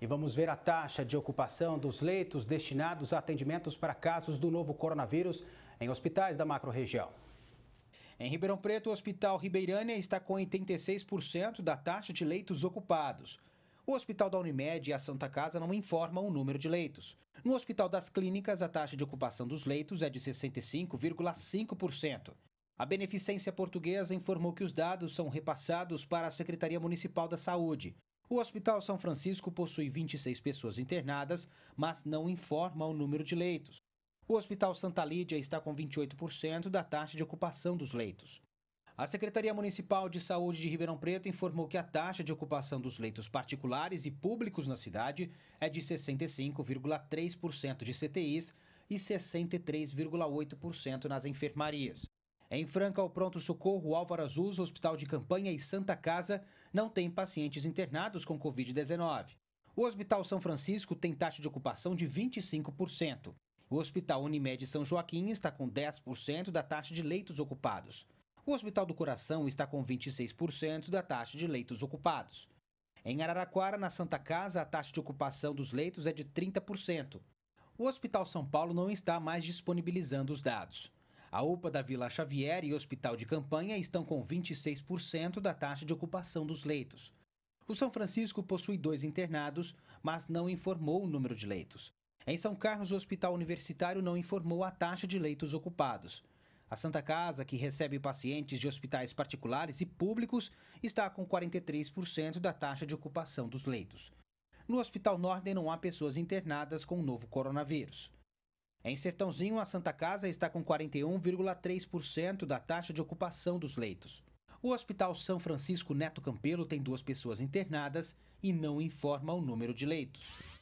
E vamos ver a taxa de ocupação dos leitos destinados a atendimentos para casos do novo coronavírus em hospitais da macro-região. Em Ribeirão Preto, o Hospital Ribeirânia está com 86% da taxa de leitos ocupados. O Hospital da Unimed e a Santa Casa não informam o número de leitos. No Hospital das Clínicas, a taxa de ocupação dos leitos é de 65,5%. A Beneficência Portuguesa informou que os dados são repassados para a Secretaria Municipal da Saúde. O Hospital São Francisco possui 26 pessoas internadas, mas não informa o número de leitos. O Hospital Santa Lídia está com 28% da taxa de ocupação dos leitos. A Secretaria Municipal de Saúde de Ribeirão Preto informou que a taxa de ocupação dos leitos particulares e públicos na cidade é de 65,3% de CTIs e 63,8% nas enfermarias. Em Franca, o pronto-socorro Álvaro Azul Hospital de Campanha e Santa Casa não tem pacientes internados com Covid-19. O Hospital São Francisco tem taxa de ocupação de 25%. O Hospital Unimed São Joaquim está com 10% da taxa de leitos ocupados. O Hospital do Coração está com 26% da taxa de leitos ocupados. Em Araraquara, na Santa Casa, a taxa de ocupação dos leitos é de 30%. O Hospital São Paulo não está mais disponibilizando os dados. A UPA da Vila Xavier e Hospital de Campanha estão com 26% da taxa de ocupação dos leitos. O São Francisco possui dois internados, mas não informou o número de leitos. Em São Carlos, o Hospital Universitário não informou a taxa de leitos ocupados. A Santa Casa, que recebe pacientes de hospitais particulares e públicos, está com 43% da taxa de ocupação dos leitos. No Hospital Norden não há pessoas internadas com o novo coronavírus. Em Sertãozinho, a Santa Casa está com 41,3% da taxa de ocupação dos leitos. O Hospital São Francisco Neto Campelo tem duas pessoas internadas e não informa o número de leitos.